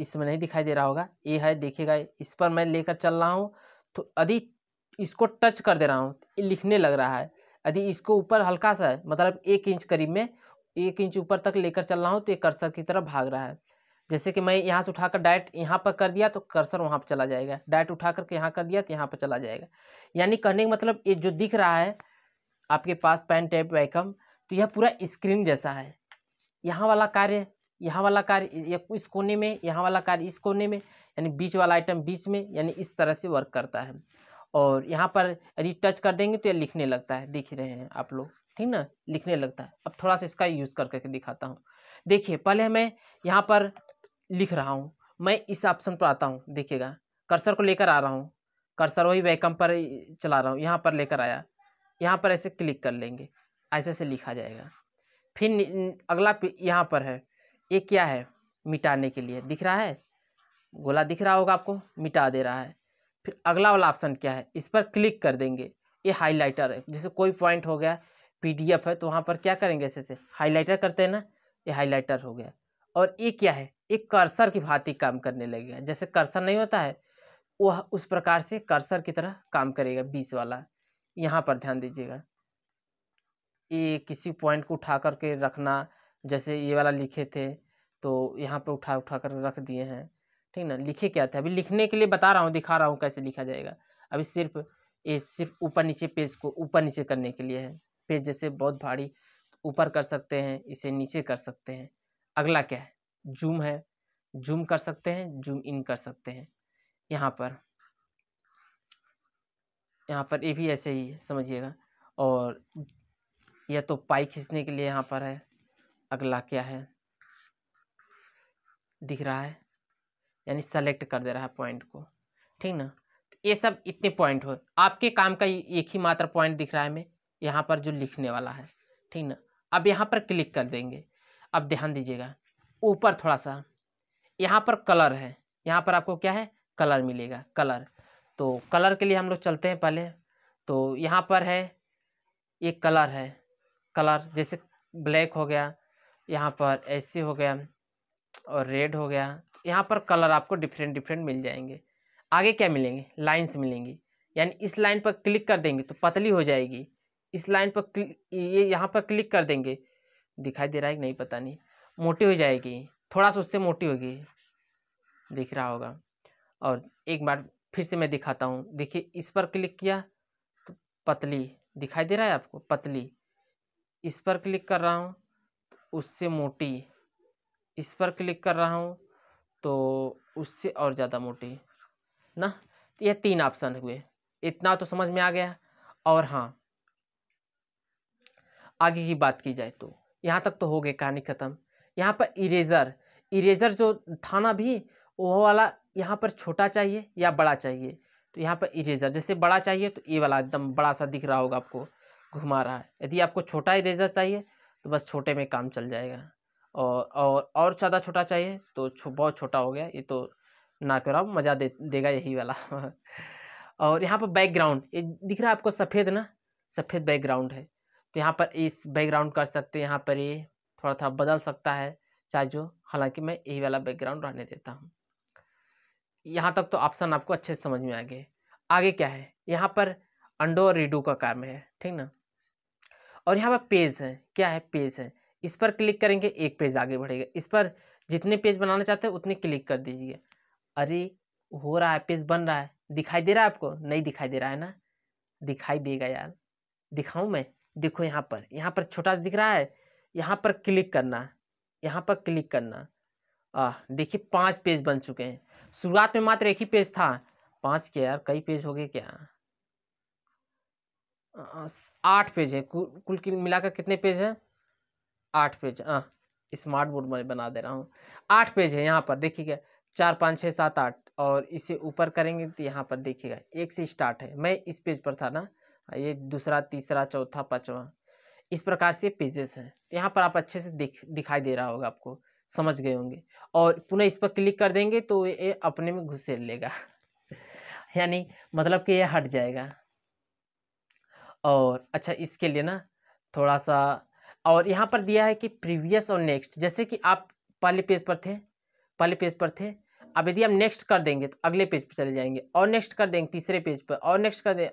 S1: इसमें नहीं दिखाई दे रहा होगा ये है देखिएगा इस पर मैं लेकर चल रहा हूँ तो अधिक इसको टच कर दे रहा हूँ लिखने लग रहा है यदि इसको ऊपर हल्का सा मतलब एक इंच करीब में एक इंच ऊपर तक लेकर चल रहा हूँ तो ये कर्सर की तरफ भाग रहा है जैसे कि मैं यहाँ से उठाकर डायरेक्ट यहाँ पर कर दिया तो कर्सर वहाँ पर चला जाएगा डायरेक्ट उठा करके यहाँ कर दिया तो यहाँ पर चला जाएगा यानी कहने का मतलब ये जो दिख रहा है आपके पास पैन टैप वैकम तो यह पूरा स्क्रीन जैसा है यहाँ वाला कार्य यहाँ वाला कार्य इस कोने में यहाँ वाला कार्य इस कोने में यानी बीच वाला आइटम बीच में यानी इस तरह से वर्क करता है और यहाँ पर यदि टच कर देंगे तो ये लिखने लगता है देख रहे हैं आप लोग ठीक ना लिखने लगता है अब थोड़ा सा इसका यूज़ कर करके दिखाता हूँ देखिए पहले मैं यहाँ पर लिख रहा हूँ मैं इस ऑप्शन पर आता हूँ देखिएगा कर्सर को लेकर आ रहा हूँ कर्सर वही वैकम पर चला रहा हूँ यहाँ पर लेकर आया यहाँ पर ऐसे क्लिक कर लेंगे ऐसे ऐसे लिखा जाएगा फिर अगला यहाँ पर है ये क्या है मिटाने के लिए दिख रहा है गोला दिख रहा होगा आपको मिटा दे रहा है फिर अगला वाला ऑप्शन क्या है इस पर क्लिक कर देंगे ये हाईलाइटर है जैसे कोई पॉइंट हो गया पीडीएफ है तो वहाँ पर क्या करेंगे ऐसे ऐसे हाईलाइटर करते हैं ना ये हाईलाइटर हो गया और ये क्या है एक कर्सर की भांति काम करने लगेगा जैसे कर्सर नहीं होता है वह उस प्रकार से कर्सर की तरह काम करेगा बीस वाला यहाँ पर ध्यान दीजिएगा ये किसी पॉइंट को उठा करके रखना जैसे ये वाला लिखे थे तो यहाँ पर उठा उठा कर रख दिए हैं ठीक ना लिखे क्या थे अभी लिखने के लिए बता रहा हूँ दिखा रहा हूँ कैसे लिखा जाएगा अभी सिर्फ ये सिर्फ ऊपर नीचे पेज को ऊपर नीचे करने के लिए है पेज जैसे बहुत भारी ऊपर कर सकते हैं इसे नीचे कर सकते हैं अगला क्या है जूम है जूम कर सकते हैं जूम इन कर सकते हैं यहाँ पर यहाँ पर ये भी ऐसे ही है समझिएगा और यह तो पाई खींचने के लिए यहाँ पर है अगला क्या है दिख रहा है यानी सेलेक्ट कर दे रहा है पॉइंट को ठीक ना तो ये सब इतने पॉइंट हो आपके काम का एक ही मात्र पॉइंट दिख रहा है हमें यहाँ पर जो लिखने वाला है ठीक ना अब यहाँ पर क्लिक कर देंगे अब ध्यान दीजिएगा ऊपर थोड़ा सा यहाँ पर कलर है यहाँ पर आपको क्या है कलर मिलेगा कलर तो कलर के लिए हम लोग चलते हैं पहले तो यहाँ पर है एक कलर है कलर जैसे ब्लैक हो गया यहाँ पर ऐसे हो गया और रेड हो गया यहाँ पर कलर आपको डिफरेंट डिफरेंट मिल जाएंगे आगे क्या मिलेंगे लाइन्स मिलेंगी यानी इस लाइन पर क्लिक कर देंगे तो पतली हो जाएगी इस लाइन पर ये यहाँ पर क्लिक कर देंगे दिखाई दे रहा है कि नहीं पता नहीं मोटी हो जाएगी थोड़ा सा उससे मोटी होगी दिख रहा होगा और एक बार फिर से मैं दिखाता हूँ देखिए इस पर क्लिक किया तो पतली दिखाई दे रहा है आपको पतली इस पर क्लिक कर रहा हूँ उससे मोटी इस पर क्लिक कर रहा हूँ तो उससे और ज़्यादा मोटी ना तो ये तीन ऑप्शन हुए इतना तो समझ में आ गया और हाँ आगे की बात की जाए तो यहाँ तक तो हो गए कहानी ख़त्म यहाँ पर इरेज़र इरेज़र जो था ना भी वो वाला यहाँ पर छोटा चाहिए या बड़ा चाहिए तो यहाँ पर इरेज़र जैसे बड़ा चाहिए तो ये वाला एकदम बड़ा सा दिख रहा होगा आपको घुमा रहा है यदि आपको छोटा इरेज़र चाहिए तो बस छोटे में काम चल जाएगा और और और ज़्यादा छोटा चाहिए तो छो, बहुत छोटा हो गया ये तो ना करो मज़ा दे देगा यही वाला <laughs> और यहाँ पर बैकग्राउंड ये दिख रहा है आपको सफ़ेद ना सफ़ेद बैकग्राउंड है तो यहाँ पर इस बैकग्राउंड कर सकते हैं यहाँ पर ये थोड़ा थोड़ा बदल सकता है चाहे जो हालांकि मैं यही वाला बैकग्राउंड रहने देता हूँ यहाँ तक तो ऑप्शन आपको अच्छे से समझ में आ गए आगे क्या है यहाँ पर अंडो और रिडो का काम है ठीक ना और यहाँ पर पेज है क्या है पेज है इस पर क्लिक करेंगे एक पेज आगे बढ़ेगा इस पर जितने पेज बनाना चाहते हैं उतने क्लिक कर दीजिए अरे हो रहा है पेज बन रहा है दिखाई दे रहा है आपको नहीं दिखाई दे रहा है ना दिखाई देगा यार दिखाऊं मैं देखो यहाँ पर यहाँ पर छोटा दिख रहा है यहाँ पर क्लिक करना यहाँ पर क्लिक करना आ देखिए पांच पेज बन चुके हैं शुरुआत में मात्र एक ही पेज था पांच के यार कई पेज हो गए क्या आठ पेज है कुल कुल मिलाकर कितने पेज हैं आठ पेज हाँ स्मार्ट बोर्ड में बना दे रहा हूँ आठ पेज है यहाँ पर देखिएगा चार पाँच छः सात आठ और इसे ऊपर करेंगे तो यहाँ पर देखिएगा एक से स्टार्ट है मैं इस पेज पर था ना ये दूसरा तीसरा चौथा पाँचवा इस प्रकार से पेजेस हैं यहाँ पर आप अच्छे से दिख दिखाई दे रहा होगा आपको समझ गए होंगे और पुनः इस पर क्लिक कर देंगे तो ये अपने में घुसेर लेगा <laughs> यानी मतलब कि ये हट जाएगा और अच्छा इसके लिए ना थोड़ा सा और यहाँ पर दिया है कि प्रीवियस और नेक्स्ट जैसे कि आप पहले पेज पर थे पहले पेज पर थे अब यदि हम नेक्स्ट कर देंगे तो अगले पेज पर चले जाएंगे और नेक्स्ट कर देंगे तीसरे पेज पर और नेक्स्ट कर दें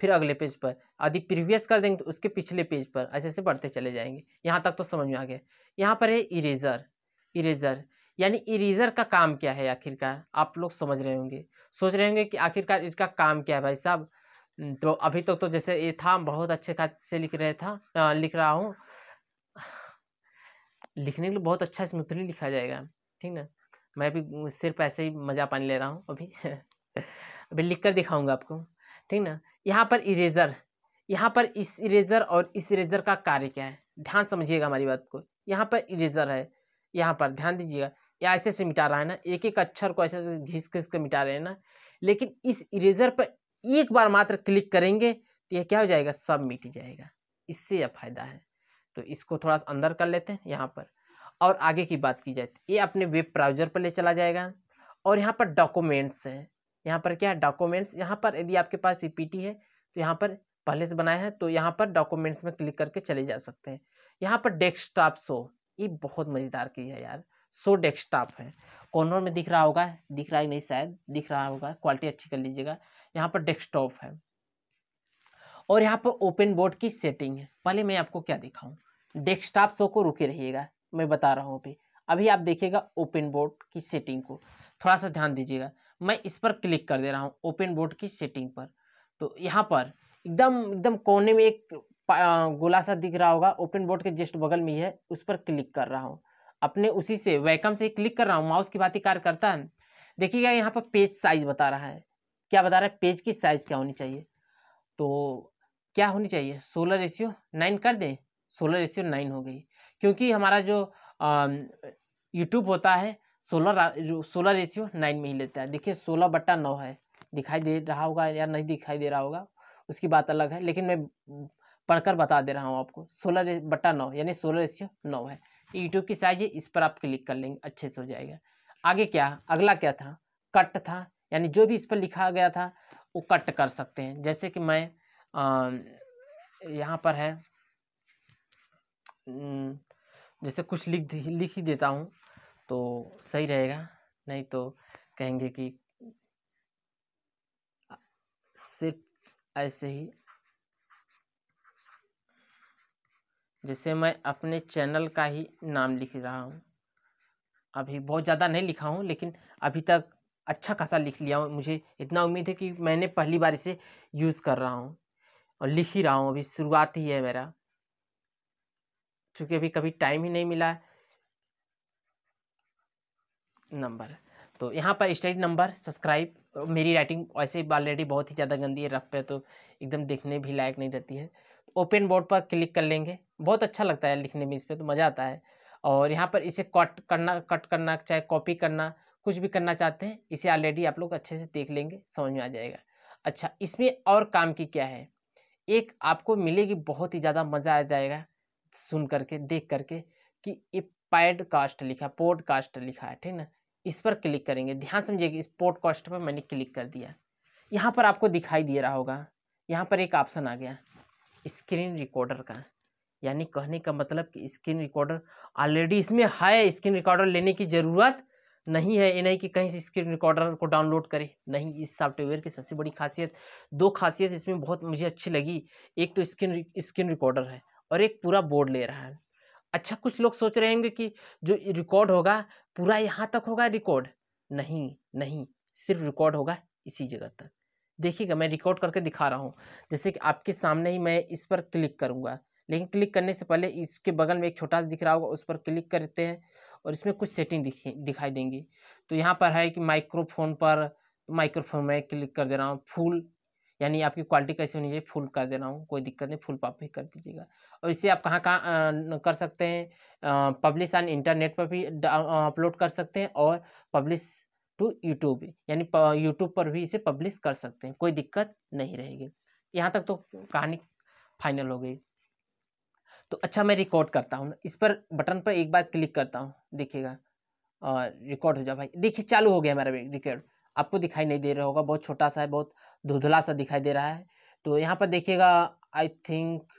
S1: फिर अगले पेज पर यदि प्रीवियस कर देंगे तो उसके पिछले पेज पर ऐसे ऐसे बढ़ते चले जाएंगे यहाँ तक तो समझ में आ गया यहाँ पर है इरेजर इरेजर यानी इरेजर का काम क्या है आखिरकार आप लोग समझ रहे होंगे सोच रहे होंगे कि आखिरकार इसका काम क्या है भाई साहब तो अभी तक तो, तो जैसे ये था बहुत अच्छे खाते से लिख रहे था लिख रहा हूँ लिखने के लिए बहुत अच्छा स्मूथली लिखा जाएगा ठीक ना मैं भी सिर्फ ऐसे ही मज़ा पानी ले रहा हूँ अभी <laughs> अभी लिख कर दिखाऊँगा आपको ठीक ना यहाँ पर इरेज़र यहाँ पर इस इरेज़र और इस इरेज़र का कार्य क्या है ध्यान समझिएगा हमारी बात को यहाँ पर इरेज़र है यहाँ पर ध्यान दीजिएगा या ऐसे से मिटा रहा है ना एक एक अक्षर को ऐसे घिस घिस के मिटा रहे हैं ना लेकिन इस इरेज़र पर एक बार मात्र क्लिक करेंगे तो यह क्या हो जाएगा सब मिट जाएगा इससे यह फायदा है तो इसको थोड़ा सा अंदर कर लेते हैं यहाँ पर और आगे की बात की जाए तो ये अपने वेब ब्राउजर पर ले चला जाएगा और यहाँ पर डॉक्यूमेंट्स हैं यहाँ पर क्या है डॉक्यूमेंट्स यहाँ पर यदि आपके पास पीपीटी है तो यहाँ पर पहले से बनाया है तो यहाँ पर डॉक्यूमेंट्स में क्लिक करके चले जा सकते हैं यहाँ पर डेस्कटॉप शो ये बहुत मज़ेदार की है यार सो डेस्कटॉप है कॉर्नर में दिख रहा होगा दिख रहा ही नहीं शायद दिख रहा होगा क्वालिटी अच्छी कर लीजिएगा यहाँ पर डेस्कटॉप है और यहाँ पर ओपन बोर्ड की सेटिंग है पहले मैं आपको क्या दिखाऊँ डेस्कटॉप शो को रुके रहिएगा मैं बता रहा हूँ अभी अभी आप देखिएगा ओपन बोर्ड की सेटिंग को थोड़ा सा ध्यान दीजिएगा मैं इस पर क्लिक कर दे रहा हूँ ओपन बोर्ड की सेटिंग पर तो यहाँ पर एकदम एकदम कोने में एक गोला सा दिख रहा होगा ओपन बोर्ड के जस्ट बगल में ही है उस पर क्लिक कर रहा हूँ अपने उसी से वैकम से क्लिक कर रहा हूँ माउस की भांति कार्य करता है देखिएगा यहाँ पर पेज साइज बता रहा है क्या बता रहा है पेज की साइज क्या होनी चाहिए तो क्या होनी चाहिए सोलर रेशियो नाइन कर दें सोलर रेशियो नाइन हो गई क्योंकि हमारा जो यूट्यूब होता है सोलर सोलह रेशियो नाइन में ही लेता है देखिए सोलह बट्टा नौ है दिखाई दे रहा होगा या नहीं दिखाई दे रहा होगा उसकी बात अलग है लेकिन मैं पढ़कर बता दे रहा हूँ आपको सोलह बट्टा नौ यानी सोलर रेशियो नौ है यूट्यूब की साइज है इस पर आप क्लिक कर लेंगे अच्छे से हो जाएगा आगे क्या अगला क्या था कट था यानी जो भी इस पर लिखा गया था वो कट कर सकते हैं जैसे कि मैं यहाँ पर है हम्म, जैसे कुछ लिख लिख ही देता हूँ तो सही रहेगा नहीं तो कहेंगे कि सिर्फ ऐसे ही जैसे मैं अपने चैनल का ही नाम लिख रहा हूँ अभी बहुत ज़्यादा नहीं लिखा हूँ लेकिन अभी तक अच्छा खासा लिख लिया हूँ मुझे इतना उम्मीद है कि मैंने पहली बार इसे यूज़ कर रहा हूँ और लिख ही रहा हूँ अभी शुरुआत ही है मेरा चूँकि अभी कभी टाइम ही नहीं मिला नंबर तो यहाँ पर स्टडी नंबर सब्सक्राइब मेरी राइटिंग वैसे ऑलरेडी बहुत ही ज़्यादा गंदी है रफ पे तो एकदम देखने भी लायक नहीं रहती है ओपन बोर्ड पर क्लिक कर लेंगे बहुत अच्छा लगता है लिखने में इस पर तो मज़ा आता है और यहाँ पर इसे कट करना कट करना चाहे कॉपी करना कुछ भी करना चाहते हैं इसे ऑलरेडी आप लोग अच्छे से देख लेंगे समझ में आ जाएगा अच्छा इसमें और काम की क्या है एक आपको मिलेगी बहुत ही ज़्यादा मज़ा आ जाएगा सुन करके देख करके कि ये पैडकास्ट लिखा पॉडकास्ट लिखा है ठीक ना इस पर क्लिक करेंगे ध्यान समझिएगा इस पॉडकास्ट पर मैंने क्लिक कर दिया यहाँ पर आपको दिखाई दे रहा होगा यहाँ पर एक ऑप्शन आ गया स्क्रीन रिकॉर्डर का यानी कहने का मतलब कि स्क्रीन रिकॉर्डर ऑलरेडी इसमें है स्क्रीन रिकॉर्डर लेने की ज़रूरत नहीं है ये नहीं कि कहीं से स्क्रीन रिकॉर्डर को डाउनलोड करें नहीं इस सॉफ्टवेयर की सबसे बड़ी खासियत दो खासियत इसमें बहुत मुझे अच्छी लगी एक तो स्क्रीन स्क्रीन रिकॉर्डर है और एक पूरा बोर्ड ले रहा है अच्छा कुछ लोग सोच रहे होंगे कि जो रिकॉर्ड होगा पूरा यहाँ तक होगा रिकॉर्ड नहीं नहीं सिर्फ रिकॉर्ड होगा इसी जगह तक देखिएगा मैं रिकॉर्ड करके दिखा रहा हूँ जैसे कि आपके सामने ही मैं इस पर क्लिक करूँगा लेकिन क्लिक करने से पहले इसके बगल में एक छोटा सा दिख रहा होगा उस पर क्लिक करते हैं और इसमें कुछ सेटिंग दिखाई देंगी तो यहाँ पर है कि माइक्रोफोन पर माइक्रोफोन में क्लिक कर दे रहा हूँ फुल यानी आपकी क्वालिटी कैसी होनी चाहिए फुल कर दे रहा हूँ कोई दिक्कत नहीं फुल पब्लिक कर दीजिएगा और इसे आप कहाँ कहाँ कर सकते हैं पब्लिश ऑन इंटरनेट पर भी अपलोड कर सकते हैं और पब्लिश टू यूट्यूब यानी यूट्यूब पर भी इसे पब्लिश कर सकते हैं कोई दिक्कत नहीं रहेगी यहाँ तक तो कहानी फाइनल हो गई तो अच्छा मैं रिकॉर्ड करता हूँ इस पर बटन पर एक बार क्लिक करता हूँ देखिएगा और रिकॉर्ड हो जाए भाई देखिए चालू हो गया मेरा रिकॉर्ड आपको दिखाई नहीं दे रहा होगा बहुत छोटा सा है बहुत धुधला सा दिखाई दे रहा है तो यहाँ पर देखिएगा आई थिंक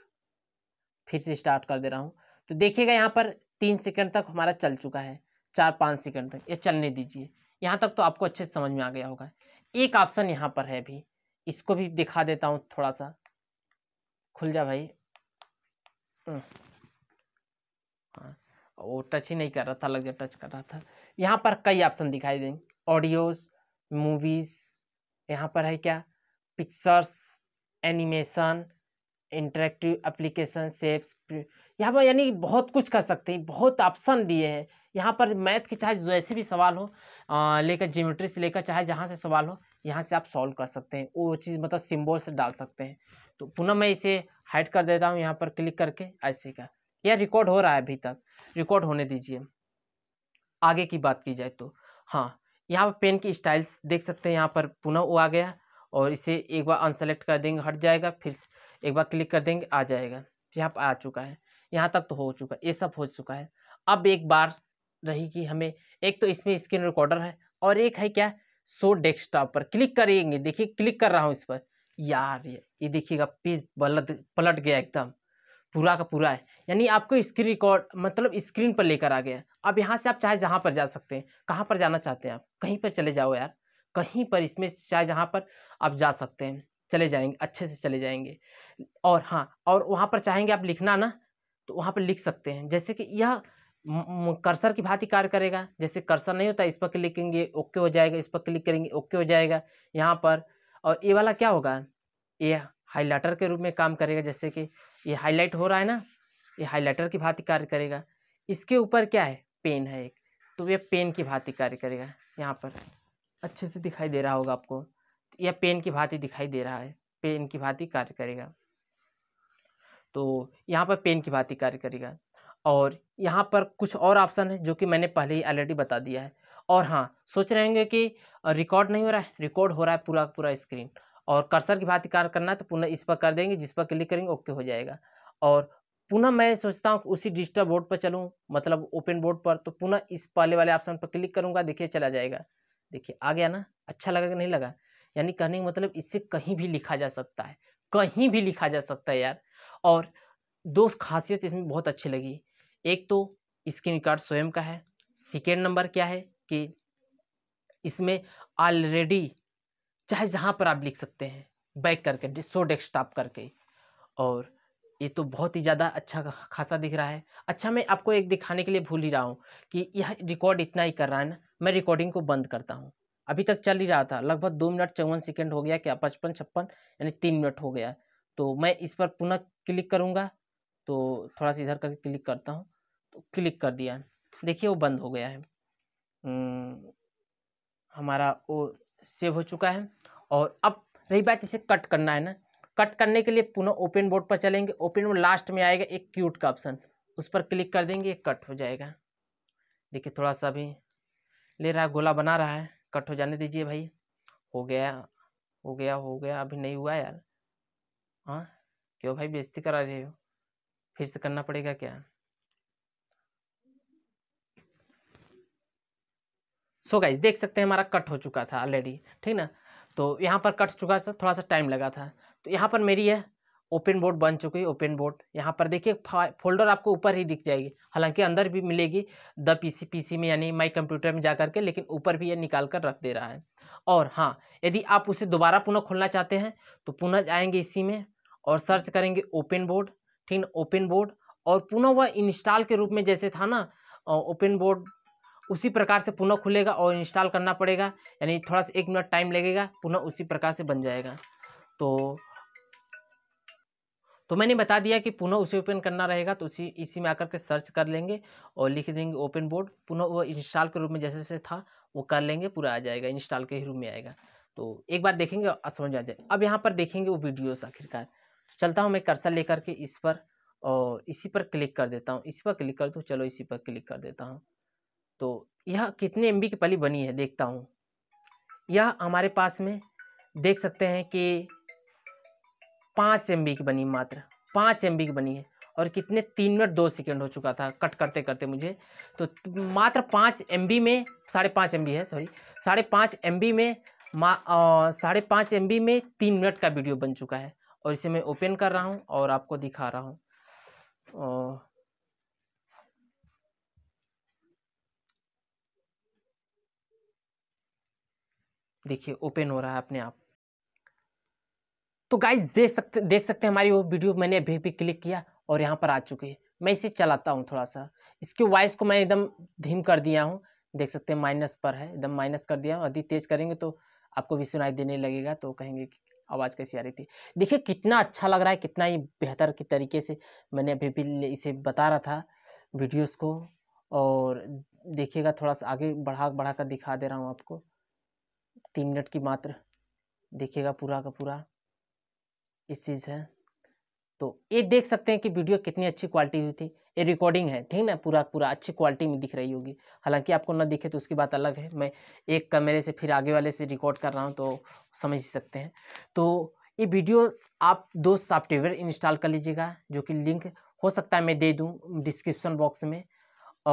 S1: फिर से स्टार्ट कर दे रहा हूँ तो देखिएगा यहाँ पर तीन सेकंड तक हमारा चल चुका है चार पाँच सेकंड तक ये चलने दीजिए यहाँ तक तो आपको अच्छे से समझ में आ गया होगा एक ऑप्शन यहाँ पर है भी इसको भी दिखा देता हूँ थोड़ा सा खुल जा भाई हम्म। हाँ वो टच ही नहीं कर रहा था अलग टच कर रहा था यहाँ पर कई ऑप्शन दिखाई देंगे ऑडियोज मूवीज़ यहाँ पर है क्या पिक्चर्स एनिमेशन इंटरेक्टिव एप्लीकेशन सेप्स यहाँ पर यानी बहुत कुछ कर सकते हैं बहुत ऑप्शन दिए हैं यहाँ पर मैथ के चाहे जैसे भी सवाल हो लेकर ज्योमेट्री से लेकर चाहे जहाँ से सवाल हो यहाँ से आप सॉल्व कर सकते हैं वो चीज़ मतलब सिम्बल से डाल सकते हैं तो पुनः मैं इसे हाइड कर देता हूँ यहाँ पर क्लिक करके ऐसे का यह रिकॉर्ड हो रहा है अभी तक रिकॉर्ड होने दीजिए आगे की बात की जाए तो हाँ यहाँ पर पेन की स्टाइल्स देख सकते हैं यहाँ पर पुनः वो आ गया और इसे एक बार अनसेलेक्ट कर देंगे हट जाएगा फिर एक बार क्लिक कर देंगे आ जाएगा यहाँ पर आ चुका है यहाँ तक तो हो चुका है ये सब हो चुका है अब एक बार रही कि हमें एक तो इसमें स्क्रीन रिकॉर्डर है और एक है क्या सो डेस्कटॉप पर क्लिक करेंगे देखिए क्लिक कर रहा हूँ इस पर यार ये ये देखिएगा पेज पलट पलट गया एकदम पूरा का पूरा है यानी आपको स्क्रीन रिकॉर्ड मतलब स्क्रीन पर लेकर आ गया अब यहाँ से आप चाहे जहाँ पर जा सकते हैं कहाँ पर जाना चाहते हैं आप कहीं पर चले जाओ यार कहीं पर इसमें शायद जहाँ पर आप जा सकते हैं चले जाएंगे अच्छे से चले जाएंगे और हाँ और वहाँ पर चाहेंगे आप लिखना ना तो वहाँ पर लिख सकते हैं जैसे कि यह कर्सर की भांति कार्य करेगा जैसे कर्सर नहीं होता इस पर क्लिक करेंगे ओके हो जाएगा इस पर क्लिक करेंगे ओके हो जाएगा यहाँ पर और ये वाला क्या होगा ये हाईलाइटर के रूप में काम करेगा जैसे कि ये हाईलाइट हो रहा है ना ये हाईलाइटर की भांति कार्य करेगा इसके ऊपर क्या है पेन है एक तो ये पेन की भांति कार्य करेगा यहाँ पर अच्छे से दिखाई दे रहा होगा आपको या पेन की भांति दिखाई दे रहा है पेन की भांति कार्य करेगा तो यहाँ पर पेन की भांति कार्य करेगा और यहाँ पर कुछ और ऑप्शन है जो कि मैंने पहले ही ऑलरेडी बता दिया है और हाँ सोच रहे होंगे कि रिकॉर्ड नहीं हो रहा है रिकॉर्ड हो रहा है पूरा पूरा स्क्रीन और कर्सर की भांति कार्य करना है तो पुनः इस पर कर देंगे जिस पर क्लिक करेंगे ओके हो जाएगा और पुनः मैं सोचता हूँ उसी डिजिटल बोर्ड पर चलूँ मतलब ओपन बोर्ड पर तो पुनः इस पहले वाले ऑप्शन पर क्लिक करूँगा देखिए चला जाएगा देखिए आ गया ना अच्छा लगा कि नहीं लगा यानी कहने का मतलब इससे कहीं भी लिखा जा सकता है कहीं भी लिखा जा सकता है यार और दो खासियत इसमें बहुत अच्छी लगी एक तो स्क्रीन रिकॉर्ड स्वयं का है सेकेंड नंबर क्या है कि इसमें ऑलरेडी चाहे जहाँ पर आप लिख सकते हैं बैक करके सो डेस्कटॉप करके और ये तो बहुत ही ज़्यादा अच्छा खासा दिख रहा है अच्छा मैं आपको एक दिखाने के लिए भूल ही रहा हूँ कि यह रिकॉर्ड इतना ही कर रहा है ना मैं रिकॉर्डिंग को बंद करता हूँ अभी तक चल ही रहा था लगभग दो मिनट चौवन सेकेंड हो गया क्या पचपन छप्पन यानी तीन मिनट हो गया तो मैं इस पर पुनः क्लिक करूँगा तो थोड़ा सा इधर करके क्लिक करता हूँ तो क्लिक कर दिया देखिए वो बंद हो गया है हम्म, हमारा वो सेव हो चुका है और अब रही बात इसे कट करना है ना कट करने के लिए पुनः ओपन बोर्ड पर चलेंगे ओपन बोर्ड लास्ट में आएगा एक क्यूट का ऑप्शन उस पर क्लिक कर देंगे कट हो जाएगा देखिए थोड़ा सा भी ले रहा है गोला बना रहा है कट हो जाने दीजिए भाई हो गया हो गया हो गया अभी नहीं हुआ यार हाँ क्यों भाई बेजती करा रहे हो फिर से करना पड़ेगा क्या सो so गाइज देख सकते हैं हमारा कट हो चुका था ऑलरेडी ठीक ना तो यहाँ पर कट चुका था थोड़ा सा टाइम लगा था तो यहाँ पर मेरी है ओपन बोर्ड बन चुकी है ओपन बोर्ड यहाँ पर देखिए फोल्डर आपको ऊपर ही दिख जाएगी हालांकि अंदर भी मिलेगी द पीसी पीसी में यानी माई कंप्यूटर में जा करके लेकिन ऊपर भी ये निकाल कर रख दे रहा है और हाँ यदि आप उसे दोबारा पुनः खोलना चाहते हैं तो पुनः आएंगे इसी में और सर्च करेंगे ओपन बोर्ड ठीक ओपन बोर्ड और पुनः वह इंस्टॉल के रूप में जैसे था ना ओपन बोर्ड उसी प्रकार से पुनः खुलेगा और इंस्टॉल करना पड़ेगा यानी थोड़ा सा एक मिनट टाइम लगेगा पुनः उसी प्रकार से बन जाएगा तो तो मैंने बता दिया कि पुनः उसे ओपन करना रहेगा तो उसी इसी में आकर के सर्च कर लेंगे और लिख देंगे ओपन बोर्ड पुनः वो इंस्टॉल के रूप में जैसे जैसे था वो कर लेंगे पूरा आ जाएगा इंस्टॉल के ही रूप में आएगा तो एक बार देखेंगे समझ आ जाए अब यहाँ पर देखेंगे वो वीडियोस आखिरकार तो चलता हूँ मैं कर्सर लेकर के इस पर और इसी पर क्लिक कर देता हूँ इसी पर क्लिक कर दूँ चलो इसी पर क्लिक कर देता हूँ तो यह कितने एम की पली बनी है देखता हूँ यह हमारे पास में देख सकते हैं कि पाँच एम की बनी मात्र पाँच एम की बनी है और कितने तीन मिनट दो सेकेंड हो चुका था कट करते करते मुझे तो मात्र पाँच एम में साढ़े पाँच एम है सॉरी साढ़े पाँच एम में साढ़े पाँच एम में तीन मिनट का वीडियो बन चुका है और इसे मैं ओपन कर रहा हूँ और आपको दिखा रहा हूँ देखिए ओपन हो रहा है अपने आप तो गाइज देख सकते देख सकते हैं हमारी वो वीडियो मैंने अभी भी क्लिक किया और यहाँ पर आ चुकी है मैं इसे चलाता हूँ थोड़ा सा इसके वॉइस को मैं एकदम धीम कर दिया हूँ देख सकते हैं माइनस पर है एकदम माइनस कर दिया हूँ यदि तेज करेंगे तो आपको भी सुनाई देने लगेगा तो कहेंगे कि आवाज़ कैसी आ रही थी देखिए कितना अच्छा लग रहा है कितना ही बेहतर की तरीके से मैंने अभी भी इसे बता रहा था वीडियोस को और देखिएगा थोड़ा सा आगे बढ़ा बढ़ा कर दिखा दे रहा हूँ आपको तीन मिनट की मात्र देखिएगा पूरा का पूरा इस चीज़ है तो ये देख सकते हैं कि वीडियो कितनी अच्छी क्वालिटी हुई थी ये रिकॉर्डिंग है ठीक ना पूरा पूरा अच्छी क्वालिटी में दिख रही होगी हालांकि आपको ना दिखे तो उसकी बात अलग है मैं एक कैमरे से फिर आगे वाले से रिकॉर्ड कर रहा हूँ तो समझ सकते हैं तो ये वीडियो आप दो सॉफ्टवेयर इंस्टॉल कर लीजिएगा जो कि लिंक हो सकता है मैं दे दूँ डिस्क्रिप्सन बॉक्स में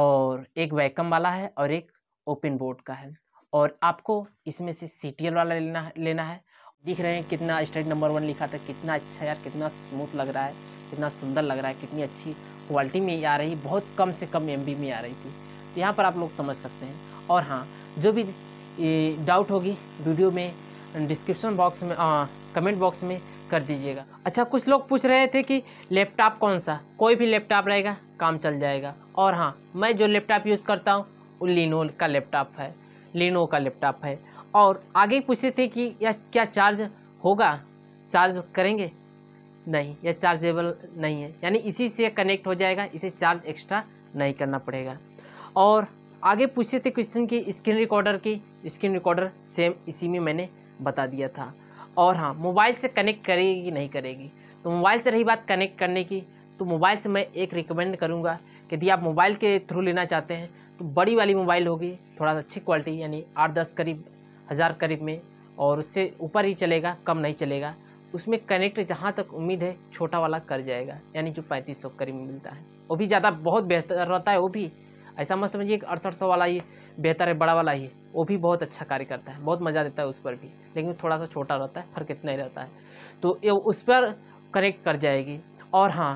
S1: और एक वैकम वाला है और एक ओपन बोर्ड का है और आपको इसमें से सी वाला लेना लेना है दिख रहे हैं कितना स्टेट नंबर वन लिखा था कितना अच्छा यार कितना स्मूथ लग रहा है कितना सुंदर लग रहा है कितनी अच्छी क्वालिटी में आ रही बहुत कम से कम एम में आ रही थी तो यहाँ पर आप लोग समझ सकते हैं और हाँ जो भी डाउट होगी वीडियो में डिस्क्रिप्शन बॉक्स में आ, कमेंट बॉक्स में कर दीजिएगा अच्छा कुछ लोग पूछ रहे थे कि लैपटॉप कौन सा कोई भी लैपटॉप रहेगा काम चल जाएगा और हाँ मैं जो लैपटॉप यूज़ करता हूँ वो लिनो का लैपटॉप है लिनो का लैपटॉप है और आगे पूछे थे कि यह क्या चार्ज होगा चार्ज करेंगे नहीं यह चार्जेबल नहीं है यानी इसी से कनेक्ट हो जाएगा इसे चार्ज एक्स्ट्रा नहीं करना पड़ेगा और आगे पूछे थे क्वेश्चन की स्क्रीन रिकॉर्डर की स्क्रीन रिकॉर्डर सेम इसी में मैंने बता दिया था और हाँ मोबाइल से कनेक्ट करेगी नहीं करेगी तो मोबाइल से रही बात कनेक्ट करने की तो मोबाइल से मैं एक रिकमेंड करूँगा कि यदि आप मोबाइल के थ्रू लेना चाहते हैं तो बड़ी वाली मोबाइल होगी थोड़ा सा अच्छी क्वालिटी यानी आठ दस करीब हज़ार करीब में और उससे ऊपर ही चलेगा कम नहीं चलेगा उसमें कनेक्ट जहाँ तक उम्मीद है छोटा वाला कर जाएगा यानी जो पैंतीस सौ करीब मिलता है वो भी ज़्यादा बहुत बेहतर रहता है वो भी ऐसा मत समझिए कि अड़सठ सौ वाला ही बेहतर है बड़ा वाला ही वो भी बहुत अच्छा कार्य करता है बहुत मज़ा देता है उस पर भी लेकिन थोड़ा सा छोटा रहता है फर्क इतना ही रहता है तो ये उस पर कनेक्ट कर जाएगी और हाँ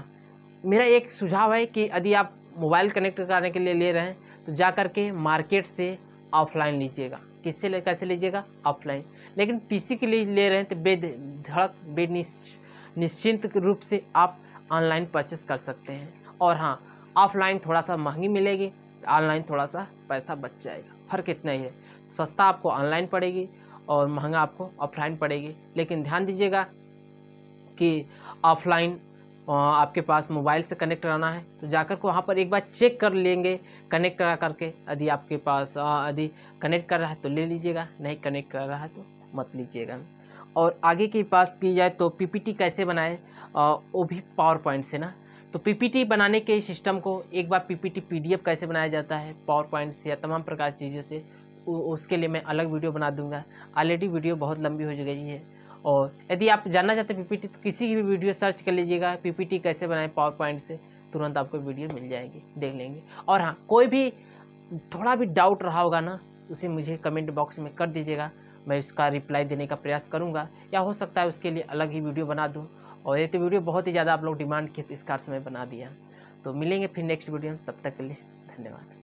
S1: मेरा एक सुझाव है कि यदि आप मोबाइल कनेक्ट कराने के लिए ले रहे हैं तो जा कर के मार्केट से ऑफलाइन लीजिएगा किससे ले कैसे लीजिएगा ऑफलाइन लेकिन पीसी के लिए ले रहे हैं तो बेधड़क बे निश्चिंत रूप से आप ऑनलाइन परचेस कर सकते हैं और हाँ ऑफलाइन थोड़ा सा महंगी मिलेगी ऑनलाइन थोड़ा सा पैसा बच जाएगा फ़र्क इतना ही है सस्ता आपको ऑनलाइन पड़ेगी और महंगा आपको ऑफलाइन पड़ेगी लेकिन ध्यान दीजिएगा कि ऑफलाइन आपके पास मोबाइल से कनेक्ट रहना है तो जाकर को वहाँ पर एक बार चेक कर लेंगे कनेक्ट करा करके यदि आपके पास यदि कनेक्ट कर रहा है तो ले लीजिएगा नहीं कनेक्ट कर रहा है तो मत लीजिएगा और आगे की पास की जाए तो पीपीटी कैसे बनाएं वो भी पावर पॉइंट से ना तो पीपीटी बनाने के सिस्टम को एक बार पीपीटी पीडीएफ कैसे बनाया जाता है पावर पॉइंट से या तमाम प्रकार की चीज़ों से उसके लिए मैं अलग वीडियो बना दूंगा ऑलरेडी वीडियो बहुत लंबी हो गई है और यदि आप जानना चाहते हैं पीपीटी तो किसी की भी वीडियो सर्च कर लीजिएगा पीपीटी कैसे बनाएं पावर पॉइंट से तुरंत आपको वीडियो मिल जाएगी देख लेंगे और हाँ कोई भी थोड़ा भी डाउट रहा होगा ना उसे मुझे कमेंट बॉक्स में कर दीजिएगा मैं उसका रिप्लाई देने का प्रयास करूँगा या हो सकता है उसके लिए अलग ही वीडियो बना दूँ और ये तो वीडियो बहुत ही ज़्यादा आप लोग डिमांड किए तो इस कार से मैं बना दिया तो मिलेंगे फिर नेक्स्ट वीडियो में तब तक के लिए धन्यवाद